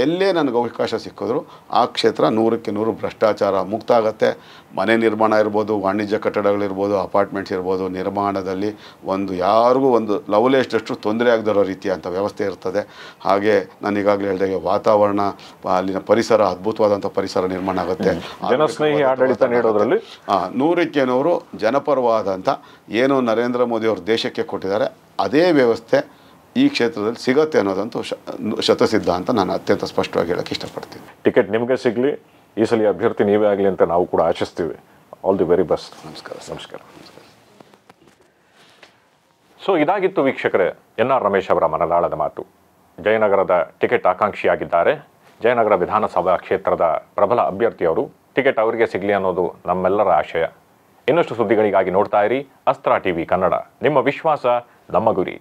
ಎಲ್ಲೇ ನನಗೆ ಅವಕಾಶ ಸಿಕ್ಕಿದ್ರು ಆ ಕ್ಷೇತ್ರ ನೂರಕ್ಕೆ ನೂರು ಭ್ರಷ್ಟಾಚಾರ ಮುಕ್ತ ಆಗುತ್ತೆ ಮನೆ ನಿರ್ಮಾಣ ಇರ್ಬೋದು ವಾಣಿಜ್ಯ ಕಟ್ಟಡಗಳಿರ್ಬೋದು ಅಪಾರ್ಟ್ಮೆಂಟ್ಸ್ ಇರ್ಬೋದು ನಿರ್ಮಾಣದಲ್ಲಿ ಒಂದು ಯಾರಿಗೂ ಒಂದು ಎಷ್ಟು ತೊಂದರೆ ಆಗದಿರೋ ರೀತಿಯ ವ್ಯವಸ್ಥೆ ಇರ್ತದೆ ಹಾಗೆ ನಾನು ಈಗಾಗಲೇ ಹೇಳಿದಾಗೆ ವಾತಾವರಣ ಅಲ್ಲಿನ ಪರಿಸರ ಅದ್ಭುತವಾದಂಥ ಪರಿಸರ ನಿರ್ಮಾಣ ಆಗುತ್ತೆ ಜನಸ್ನೇಹಿ ಆಡಳಿತ ನೀಡೋದ್ರಲ್ಲಿ ನೂರಕ್ಕೆ ನೂರು ಜನಪರವಾದಂಥ ಏನು ನರೇಂದ್ರ ಮೋದಿ ಅವರು ದೇಶಕ್ಕೆ ಕೊಟ್ಟಿದ್ದಾರೆ ಅದೇ ವ್ಯವಸ್ಥೆ ಈ ಕ್ಷೇತ್ರದಲ್ಲಿ ಸಿಗತ್ತೆ ಅನ್ನೋದಂತೂ ಶತಸಿದ್ಧ ಅಂತ ನಾನು ಅತ್ಯಂತ ಸ್ಪಷ್ಟವಾಗಿ ಹೇಳಕ್ಕೆ ಇಷ್ಟಪಡ್ತೀನಿ ಟಿಕೆಟ್ ನಿಮಗೆ ಸಿಗಲಿ ಈ ಸಲ ಅಭ್ಯರ್ಥಿ ನೀವೇ ಆಗಲಿ ಅಂತ ನಾವು ಕೂಡ ಆಶಿಸ್ತೀವಿ ಆಲ್ ದಿ ವೆರಿ ಬೆಸ್ಟ್ ನಮಸ್ಕಾರ ನಮಸ್ಕಾರ ಸೊ ಇದಾಗಿತ್ತು ವೀಕ್ಷಕರೇ ಎನ್ ಆರ್ ರಮೇಶ್ ಅವರ ಮನದಾಳದ ಮಾತು ಜಯನಗರದ ಟಿಕೆಟ್ ಆಕಾಂಕ್ಷಿಯಾಗಿದ್ದಾರೆ ಜಯನಗರ ವಿಧಾನಸಭಾ ಕ್ಷೇತ್ರದ ಪ್ರಬಲ ಅಭ್ಯರ್ಥಿಯವರು ಟಿಕೆಟ್ ಅವರಿಗೆ ಸಿಗಲಿ ಅನ್ನೋದು ನಮ್ಮೆಲ್ಲರ ಆಶಯ ಇನ್ನಷ್ಟು ಸುದ್ದಿಗಳಿಗಾಗಿ ನೋಡ್ತಾ ಇರಿ ಅಸ್ತ್ರ ವಿ ಕನ್ನಡ ನಿಮ್ಮ ವಿಶ್ವಾಸ ನಮ್ಮ ಗುರಿ